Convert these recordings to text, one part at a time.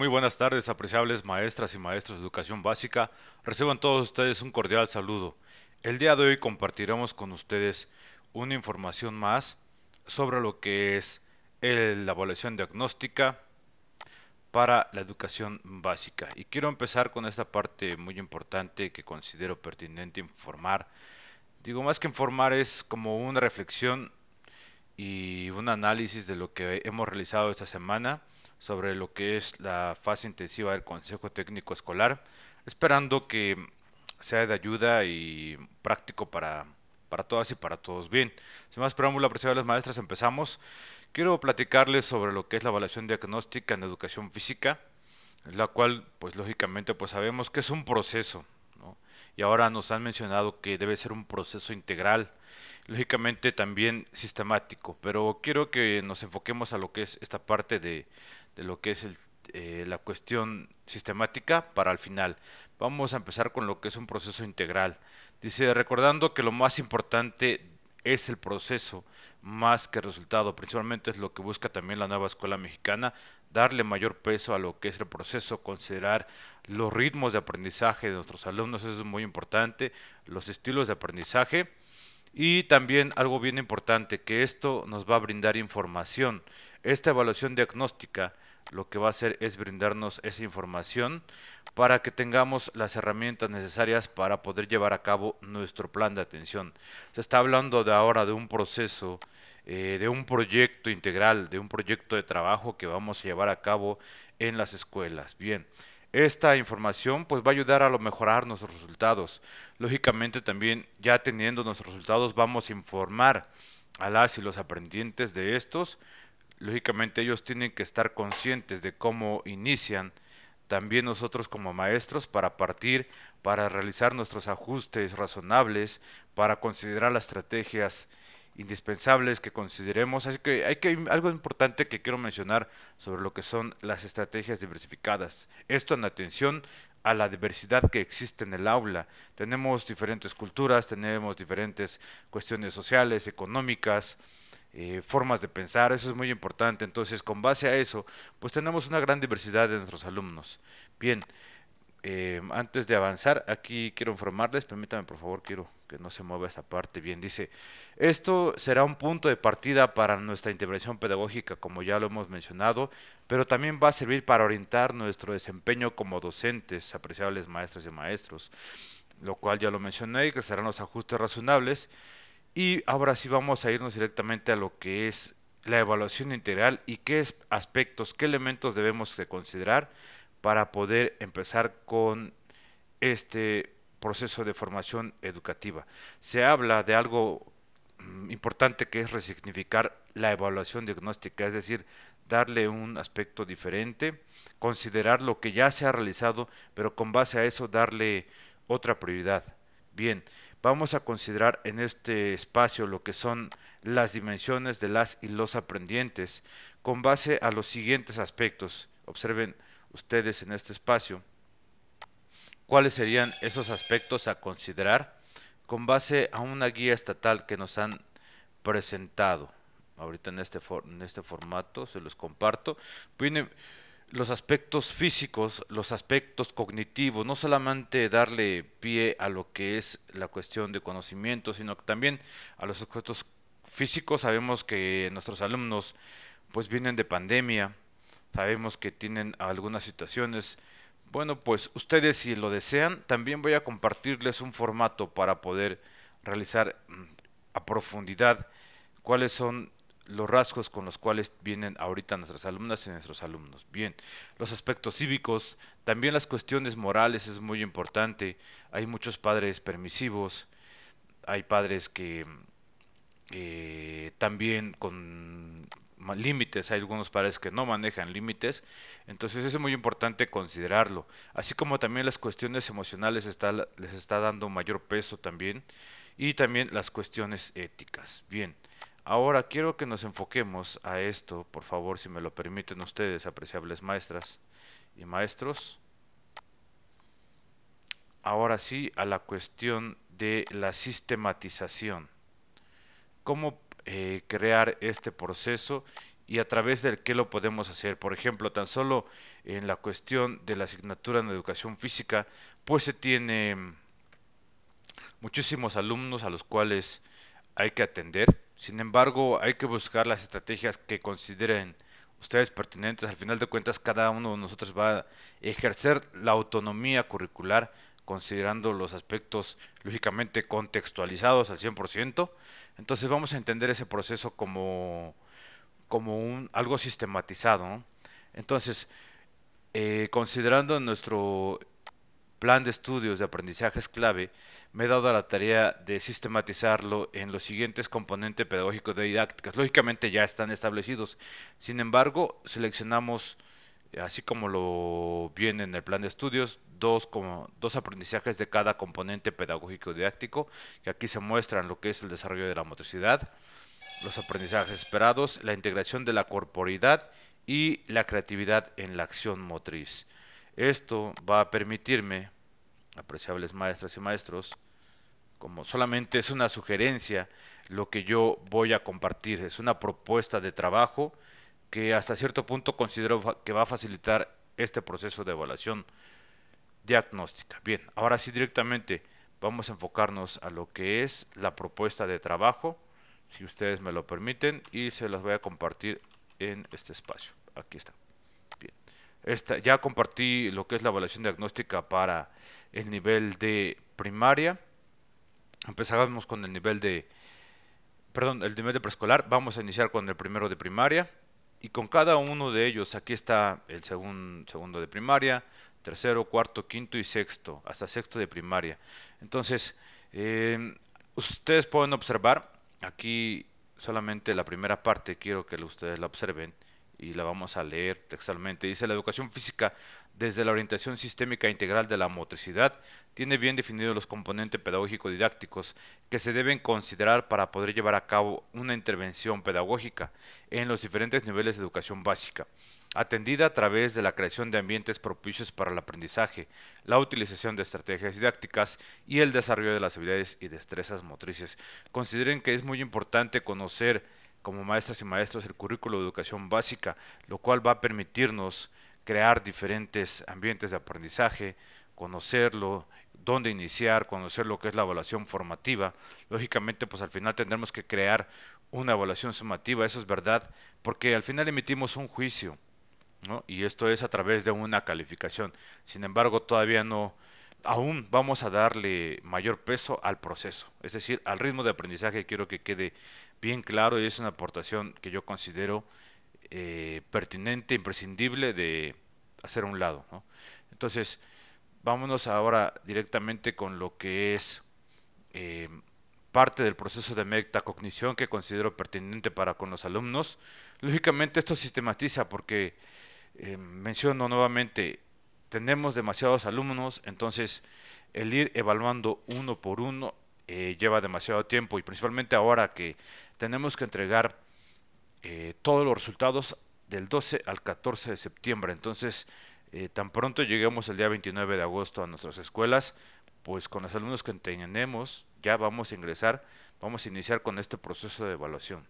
muy buenas tardes, apreciables maestras y maestros de educación básica. Reciban todos ustedes un cordial saludo. El día de hoy compartiremos con ustedes una información más sobre lo que es la evaluación diagnóstica para la educación básica. Y quiero empezar con esta parte muy importante que considero pertinente informar. Digo, más que informar es como una reflexión y un análisis de lo que hemos realizado esta semana sobre lo que es la fase intensiva del Consejo Técnico Escolar, esperando que sea de ayuda y práctico para, para todas y para todos. Bien, sin más preámbulo, de las maestras, empezamos. Quiero platicarles sobre lo que es la evaluación diagnóstica en educación física, la cual, pues lógicamente, pues sabemos que es un proceso, Y ahora nos han mencionado que debe ser un proceso integral, lógicamente también sistemático, pero quiero que nos enfoquemos a lo que es esta parte de, de lo que es eh, la cuestión sistemática para el final. Vamos a empezar con lo que es un proceso integral. Dice, recordando que lo más importante es el proceso más que el resultado. Principalmente es lo que busca también la nueva escuela mexicana, darle mayor peso a lo que es el proceso, considerar los ritmos de aprendizaje de nuestros alumnos, eso es muy importante, los estilos de aprendizaje y también algo bien importante, que esto nos va a brindar información. Esta evaluación diagnóstica lo que va a hacer es brindarnos esa información para que tengamos las herramientas necesarias para poder llevar a cabo nuestro plan de atención. Se está hablando de ahora de un proceso, eh, de un proyecto integral, de un proyecto de trabajo que vamos a llevar a cabo en las escuelas. Bien, esta información pues va a ayudar a lo mejorar nuestros resultados. Lógicamente también ya teniendo nuestros resultados vamos a informar a las y los aprendientes de estos lógicamente ellos tienen que estar conscientes de cómo inician también nosotros como maestros para partir, para realizar nuestros ajustes razonables, para considerar las estrategias indispensables que consideremos. Así que hay que algo importante que quiero mencionar sobre lo que son las estrategias diversificadas. Esto en atención a la diversidad que existe en el aula. Tenemos diferentes culturas, tenemos diferentes cuestiones sociales, económicas, eh, formas de pensar, eso es muy importante. Entonces, con base a eso, pues tenemos una gran diversidad de nuestros alumnos. Bien, eh, antes de avanzar, aquí quiero informarles, permítanme por favor, quiero que no se mueva esta parte. Bien, dice, esto será un punto de partida para nuestra intervención pedagógica, como ya lo hemos mencionado, pero también va a servir para orientar nuestro desempeño como docentes, apreciables maestros y maestros, lo cual ya lo mencioné, que serán los ajustes razonables y ahora sí vamos a irnos directamente a lo que es la evaluación integral y qué aspectos, qué elementos debemos de considerar para poder empezar con este proceso de formación educativa. Se habla de algo mm, importante que es resignificar la evaluación diagnóstica, es decir, darle un aspecto diferente, considerar lo que ya se ha realizado, pero con base a eso darle otra prioridad. Bien, Vamos a considerar en este espacio lo que son las dimensiones de las y los aprendientes con base a los siguientes aspectos. Observen ustedes en este espacio cuáles serían esos aspectos a considerar con base a una guía estatal que nos han presentado. Ahorita en este, en este formato se los comparto. Viene, los aspectos físicos, los aspectos cognitivos, no solamente darle pie a lo que es la cuestión de conocimiento, sino también a los aspectos físicos. Sabemos que nuestros alumnos pues vienen de pandemia, sabemos que tienen algunas situaciones. Bueno, pues ustedes si lo desean, también voy a compartirles un formato para poder realizar mm, a profundidad cuáles son los rasgos con los cuales vienen ahorita nuestras alumnas y nuestros alumnos. Bien, los aspectos cívicos, también las cuestiones morales es muy importante. Hay muchos padres permisivos, hay padres que eh, también con límites, hay algunos padres que no manejan límites, entonces es muy importante considerarlo, así como también las cuestiones emocionales les está dando mayor peso también y también las cuestiones éticas. Bien, Ahora quiero que nos enfoquemos a esto, por favor, si me lo permiten ustedes, apreciables maestras y maestros. Ahora sí, a la cuestión de la sistematización. ¿Cómo eh, crear este proceso y a través del qué lo podemos hacer. Por ejemplo, tan solo en la cuestión de la asignatura en educación física, pues se tiene muchísimos alumnos a los cuales hay que atender. Sin embargo, hay que buscar las estrategias que consideren ustedes pertinentes. Al final de cuentas, cada uno de nosotros va a ejercer la autonomía curricular considerando los aspectos lógicamente contextualizados al 100%. Entonces vamos a entender ese proceso como, como un, algo sistematizado. Entonces, eh, considerando nuestro plan de estudios de aprendizaje es clave, me he dado la tarea de sistematizarlo en los siguientes componentes pedagógicos didácticos didácticas. Lógicamente ya están establecidos. Sin embargo, seleccionamos, así como lo viene en el plan de estudios, dos, dos aprendizajes de cada componente pedagógico didáctico. Y aquí se muestran lo que es el desarrollo de la motricidad, los aprendizajes esperados, la integración de la corporidad y la creatividad en la acción motriz. Esto va a permitirme apreciables maestras y maestros, como solamente es una sugerencia lo que yo voy a compartir, es una propuesta de trabajo que hasta cierto punto considero que va a facilitar este proceso de evaluación diagnóstica. Bien, ahora sí directamente vamos a enfocarnos a lo que es la propuesta de trabajo, si ustedes me lo permiten, y se las voy a compartir en este espacio. Aquí está. Bien. Esta, ya compartí lo que es la evaluación diagnóstica para el nivel de primaria. empezábamos con el nivel de, perdón, el nivel de preescolar. Vamos a iniciar con el primero de primaria. Y con cada uno de ellos, aquí está el segundo de primaria, tercero, cuarto, quinto y sexto, hasta sexto de primaria. Entonces, em, ustedes pueden observar, aquí solamente la primera parte quiero que ustedes la observen y la vamos a leer textualmente. Dice, la educación física desde la orientación sistémica integral de la motricidad tiene bien definidos los componentes pedagógico-didácticos que se deben considerar para poder llevar a cabo una intervención pedagógica en los diferentes niveles de educación básica, atendida a través de la creación de ambientes propicios para el aprendizaje, la utilización de estrategias didácticas y el desarrollo de las habilidades y destrezas motrices. Consideren que es muy importante conocer como maestras y maestros el currículo de educación básica, lo cual va a permitirnos crear diferentes ambientes de aprendizaje, conocerlo, dónde iniciar, conocer lo que es la evaluación formativa. Lógicamente, pues al final tendremos que crear una evaluación sumativa, eso es verdad, porque al final emitimos un juicio, ¿no? Y esto es a través de una calificación. Sin embargo, todavía no, aún vamos a darle mayor peso al proceso, es decir, al ritmo de aprendizaje quiero que quede bien claro y es una aportación que yo considero eh, pertinente, imprescindible de hacer a un lado. Entonces, vámonos ahora directamente con lo que es eh, parte del proceso de metacognición que considero pertinente para con los alumnos. Lógicamente esto sistematiza porque eh, menciono nuevamente, tenemos demasiados alumnos, entonces el ir evaluando uno por uno lleva demasiado tiempo y principalmente ahora que tenemos que entregar eh, todos los resultados del 12 al 14 de septiembre. Entonces, eh, tan pronto lleguemos el día 29 de agosto a nuestras escuelas, pues con los alumnos que tenemos ya vamos a ingresar, vamos a iniciar con este proceso de evaluación.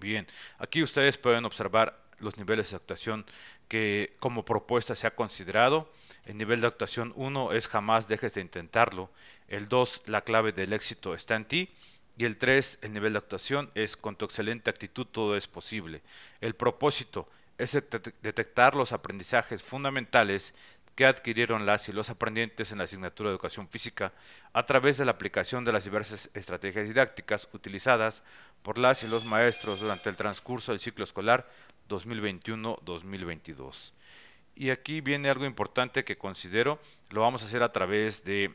Bien, aquí ustedes pueden observar los niveles de actuación que como propuesta se ha considerado. El nivel de actuación 1 es jamás dejes de intentarlo. El 2, la clave del éxito está en ti. Y el 3, el nivel de actuación es con tu excelente actitud todo es posible. El propósito es detectar los aprendizajes fundamentales que adquirieron las y los aprendientes en la asignatura de educación física a través de la aplicación de las diversas estrategias didácticas utilizadas por las y los maestros durante el transcurso del ciclo escolar 2021-2022. Y aquí viene algo importante que considero, lo vamos a hacer a través de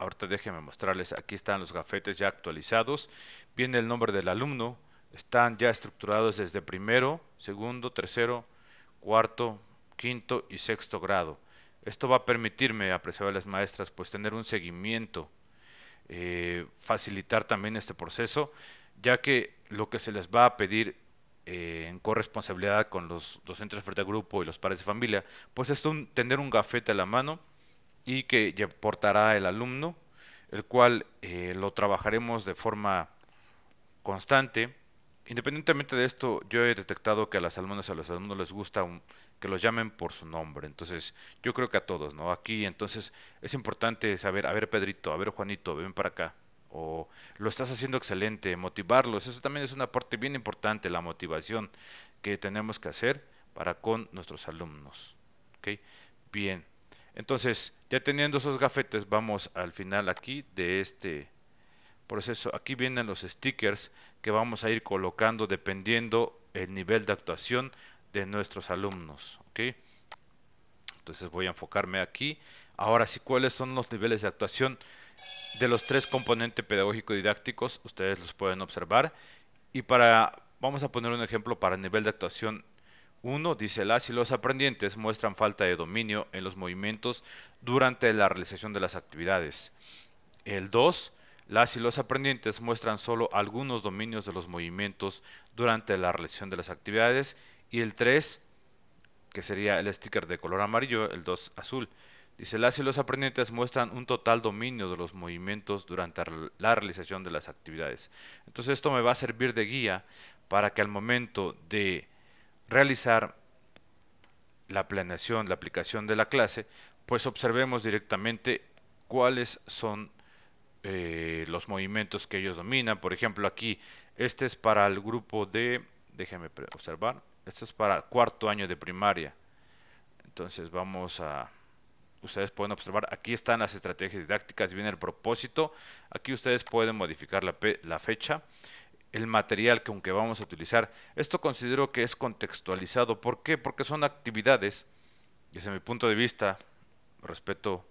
Ahorita déjenme mostrarles, aquí están los gafetes ya actualizados. Viene el nombre del alumno, están ya estructurados desde primero, segundo, tercero, cuarto, quinto y sexto grado. Esto va a permitirme, a las maestras, pues tener un seguimiento, eh, facilitar también este proceso, ya que lo que se les va a pedir eh, en corresponsabilidad con los docentes de grupo y los padres de familia, pues es tener un gafete a la mano y que portará el alumno, el cual eh, lo trabajaremos de forma constante. Independientemente de esto, yo he detectado que a las alumnas a los alumnos les gusta que los llamen por su nombre. Entonces, yo creo que a todos, ¿no? Aquí, entonces, es importante saber, a ver, Pedrito, a ver, Juanito, ven para acá. O lo estás haciendo excelente, motivarlos. Eso también es una parte bien importante, la motivación que tenemos que hacer para con nuestros alumnos. ¿Ok? Bien. Entonces, ya teniendo esos gafetes, vamos al final aquí de este proceso. Aquí vienen los stickers que vamos a ir colocando dependiendo el nivel de actuación de nuestros alumnos. ¿ok? Entonces voy a enfocarme aquí. Ahora sí, ¿cuáles son los niveles de actuación de los tres componentes pedagógico-didácticos? Ustedes los pueden observar. Y para, vamos a poner un ejemplo para nivel de actuación 1. dice, las y los aprendientes muestran falta de dominio en los movimientos durante la realización de las actividades. El 2, las y los aprendientes muestran solo algunos dominios de los movimientos durante la realización de las actividades. Y el 3, que sería el sticker de color amarillo, el 2 azul. Dice, las y los aprendientes muestran un total dominio de los movimientos durante la realización de las actividades. Entonces esto me va a servir de guía para que al momento de realizar la planeación, la aplicación de la clase, pues observemos directamente cuáles son eh, los movimientos que ellos dominan. Por ejemplo, aquí, este es para el grupo de, déjenme observar, esto es para cuarto año de primaria. Entonces vamos a, ustedes pueden observar, aquí están las estrategias didácticas, viene el propósito, aquí ustedes pueden modificar la, la fecha el material que aunque vamos a utilizar. Esto considero que es contextualizado. ¿Por qué? Porque son actividades, desde mi punto de vista, respeto,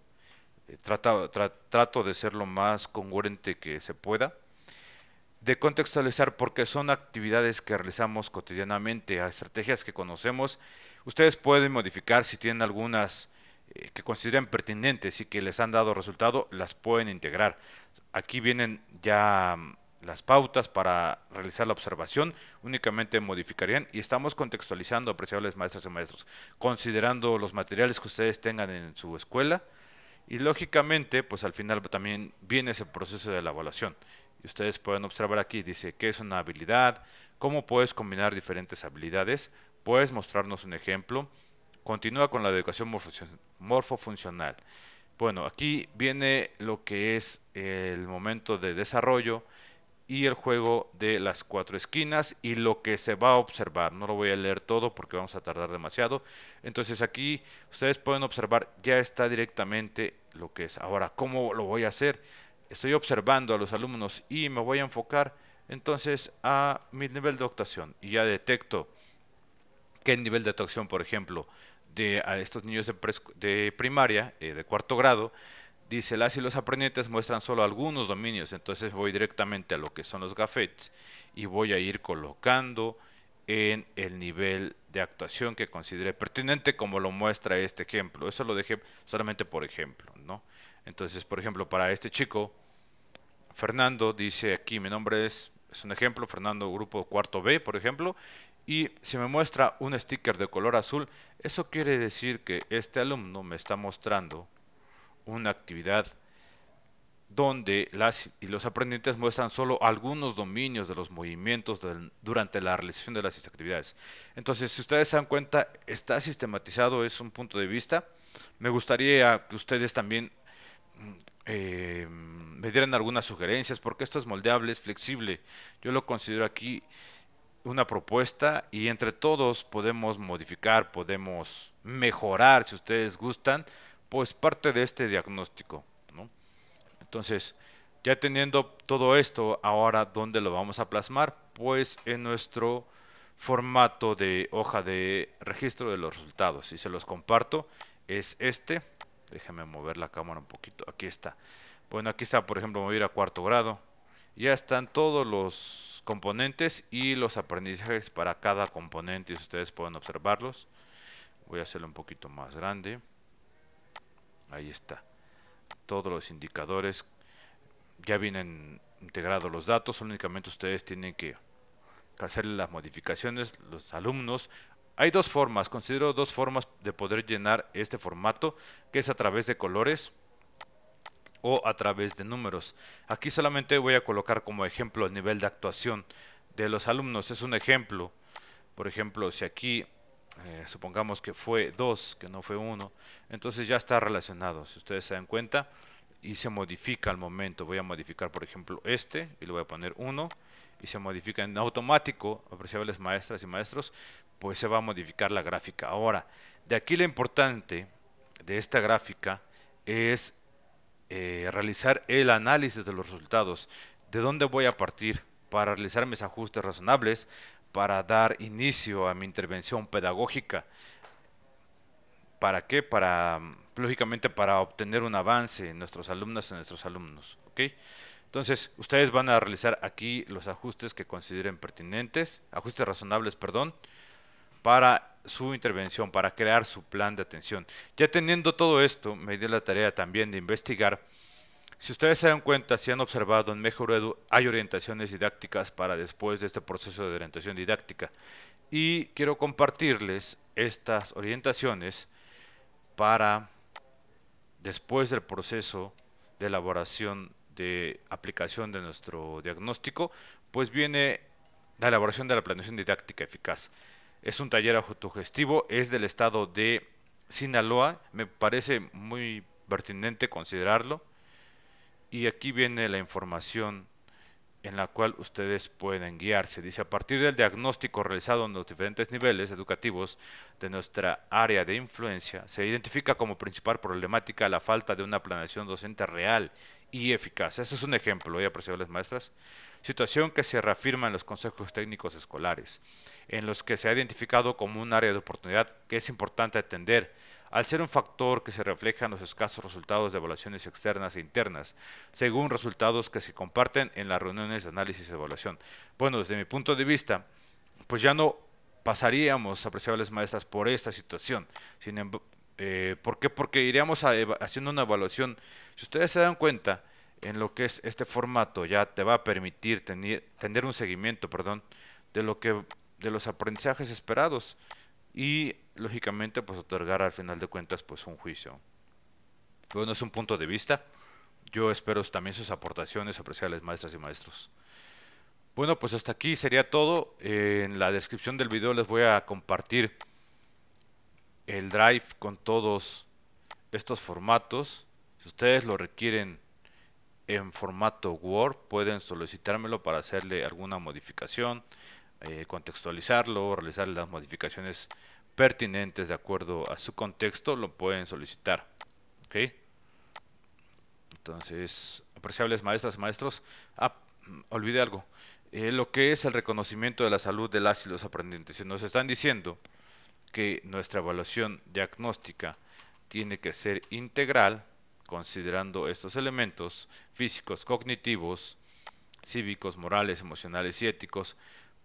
eh, trato, de ser lo más congruente que se pueda, de contextualizar porque son actividades que realizamos cotidianamente, a estrategias que conocemos. Ustedes pueden modificar si tienen algunas eh, que consideren pertinentes y que les han dado resultado, las pueden integrar. Aquí vienen ya las pautas para realizar la observación, únicamente modificarían y estamos contextualizando, apreciables maestras y maestros, considerando los materiales que ustedes tengan en su escuela y lógicamente, pues al final también viene ese proceso de la evaluación. Y ustedes pueden observar aquí, dice, ¿qué es una habilidad? ¿Cómo puedes combinar diferentes habilidades? ¿Puedes mostrarnos un ejemplo? Continúa con la educación funcional Bueno, aquí viene lo que es el momento de desarrollo, y el juego de las cuatro esquinas y lo que se va a observar. No lo voy a leer todo porque vamos a tardar demasiado. Entonces aquí ustedes pueden observar, ya está directamente lo que es. Ahora, ¿cómo lo voy a hacer? Estoy observando a los alumnos y me voy a enfocar entonces a mi nivel de actuación y ya detecto qué nivel de actuación, por ejemplo, de a estos niños de, primaria, eh, de cuarto grado, Dice, las y los aprendientes muestran solo algunos dominios, entonces voy directamente a lo que son los gafetes y voy a ir colocando en el nivel de actuación que considere pertinente como lo muestra este ejemplo. Eso lo dejé solamente por ejemplo, ¿no? Entonces, por ejemplo, para este chico, Fernando dice aquí, mi nombre es, es un ejemplo, Fernando Grupo Cuarto B, por ejemplo, y si me muestra un sticker de color azul, eso quiere decir que este alumno me está mostrando una actividad donde las y los aprendientes muestran solo algunos dominios de los movimientos durante la realización de las actividades. Entonces, si ustedes se dan cuenta, está sistematizado, es un punto de vista. Me gustaría que ustedes también mm, eh, me dieran algunas sugerencias, porque esto es moldeable, es flexible. Yo lo considero aquí una propuesta y entre todos podemos modificar, podemos mejorar si ustedes gustan pues parte de este diagnóstico. Entonces, ya teniendo todo esto, ahora dónde lo vamos a plasmar, pues en nuestro formato de hoja de registro de los resultados. Y se los comparto, es este. Déjenme mover la cámara un poquito. Aquí está. Bueno, aquí está, por ejemplo, mover a a cuarto grado. Ya están todos los componentes y los aprendizajes para cada componente. Y ustedes pueden observarlos. Voy a hacerlo un poquito más grande. Ahí está. Todos los indicadores ya vienen integrados los datos, únicamente ustedes tienen que hacer las modificaciones, los alumnos. Hay dos formas, considero dos formas de poder llenar este formato, que es a través de colores o a través de números. Aquí solamente voy a colocar como ejemplo el nivel de actuación de los alumnos, es un ejemplo. Por ejemplo, si aquí eh, supongamos que fue 2, que no fue 1, entonces ya está relacionado, si ustedes se dan cuenta, y se modifica al momento. Voy a modificar, por ejemplo, este, y lo voy a poner 1, y se modifica en automático, apreciables maestras y maestros, pues se va a modificar la gráfica. Ahora, de aquí lo importante de esta gráfica es eh, realizar el análisis de los resultados. ¿De dónde voy a partir para realizar mis ajustes razonables? para dar inicio a mi intervención pedagógica. ¿Para qué? Para, lógicamente, para obtener un avance en nuestros alumnos y nuestros alumnos. Entonces, ustedes van a realizar aquí los ajustes que consideren pertinentes, ajustes razonables, perdón, para su intervención, para crear su plan de atención. Ya teniendo todo esto, me di la tarea también de investigar si ustedes se dan cuenta, si han observado, en Mejor Edu hay orientaciones didácticas para después de este proceso de orientación didáctica. Y quiero compartirles estas orientaciones para después del proceso de elaboración de aplicación de nuestro diagnóstico, pues viene la elaboración de la planeación didáctica eficaz. Es un taller autogestivo, es del estado de Sinaloa, me parece muy pertinente considerarlo y aquí viene la información en la cual ustedes pueden guiarse. Dice, a partir del diagnóstico realizado en los diferentes niveles educativos de nuestra área de influencia, se identifica como principal problemática la falta de una planeación docente real y eficaz. Ese es un ejemplo, ¿eh, apreciables maestras? Situación que se reafirma en los consejos técnicos escolares, en los que se ha identificado como un área de oportunidad que es importante atender al ser un factor que se refleja en los escasos resultados de evaluaciones externas e internas, según resultados que se comparten en las reuniones de análisis de evaluación. Bueno, desde mi punto de vista, pues ya no pasaríamos, apreciables maestras, por esta situación. Sin eh, ¿Por qué? Porque iríamos haciendo una evaluación. Si ustedes se dan cuenta, en lo que es este formato ya te va a permitir tener, tener un seguimiento, perdón, de lo que de los aprendizajes esperados y lógicamente pues otorgar al final de cuentas pues un juicio. Bueno, es un punto de vista. Yo espero también sus aportaciones, apreciables maestras y maestros. Bueno, pues hasta aquí sería todo. Eh, en la descripción del video les voy a compartir el drive con todos estos formatos. Si ustedes lo requieren en formato Word, pueden solicitármelo para hacerle alguna modificación, eh, contextualizarlo, realizar las modificaciones pertinentes de acuerdo a su contexto lo pueden solicitar. Entonces, apreciables maestras, maestros, ah, olvidé algo. Eh, lo que es el reconocimiento de la salud de las y los aprendientes. Si nos están diciendo que nuestra evaluación diagnóstica tiene que ser integral, considerando estos elementos físicos, cognitivos, cívicos, morales, emocionales y éticos,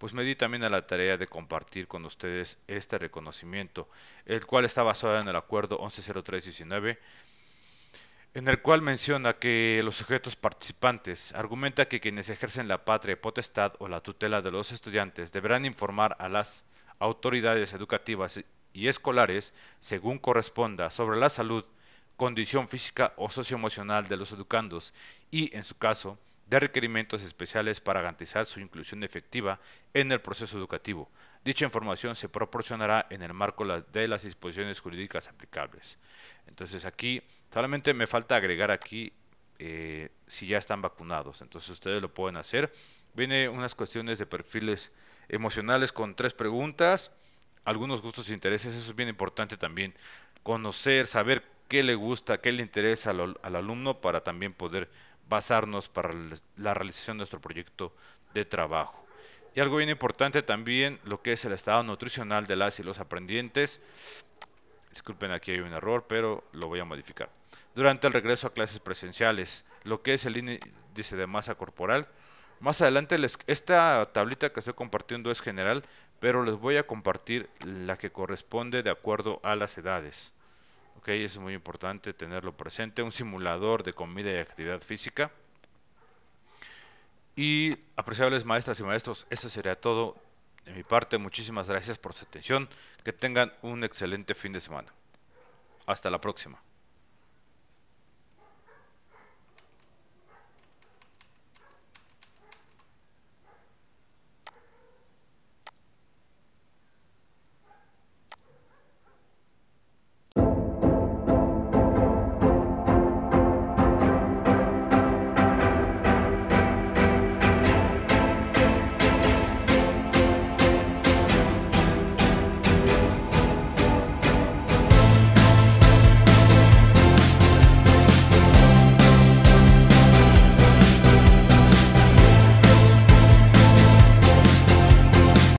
pues me di también a la tarea de compartir con ustedes este reconocimiento, el cual está basado en el acuerdo 110319 en el cual menciona que los sujetos participantes argumenta que quienes ejercen la patria potestad o la tutela de los estudiantes deberán informar a las autoridades educativas y escolares, según corresponda, sobre la salud, condición física o socioemocional de los educandos y, en su caso, de requerimientos especiales para garantizar su inclusión efectiva en el proceso educativo. Dicha información se proporcionará en el marco de las disposiciones jurídicas aplicables. Entonces aquí solamente me falta agregar aquí eh, si ya están vacunados. Entonces ustedes lo pueden hacer. Viene unas cuestiones de perfiles emocionales con tres preguntas, algunos gustos e intereses. Eso es bien importante también. Conocer, saber qué le gusta, qué le interesa al, al alumno para también poder basarnos para la realización de nuestro proyecto de trabajo. Y algo bien importante también, lo que es el estado nutricional de las y los aprendientes. Disculpen, aquí hay un error, pero lo voy a modificar. Durante el regreso a clases presenciales, lo que es el índice de masa corporal. Más adelante, esta tablita que estoy compartiendo es general, pero les voy a compartir la que corresponde de acuerdo a las edades. ¿ok? Es muy importante tenerlo presente. Un simulador de comida y actividad física. Y apreciables maestras y maestros, eso sería todo de mi parte. Muchísimas gracias por su atención. Que tengan un excelente fin de semana. Hasta la próxima.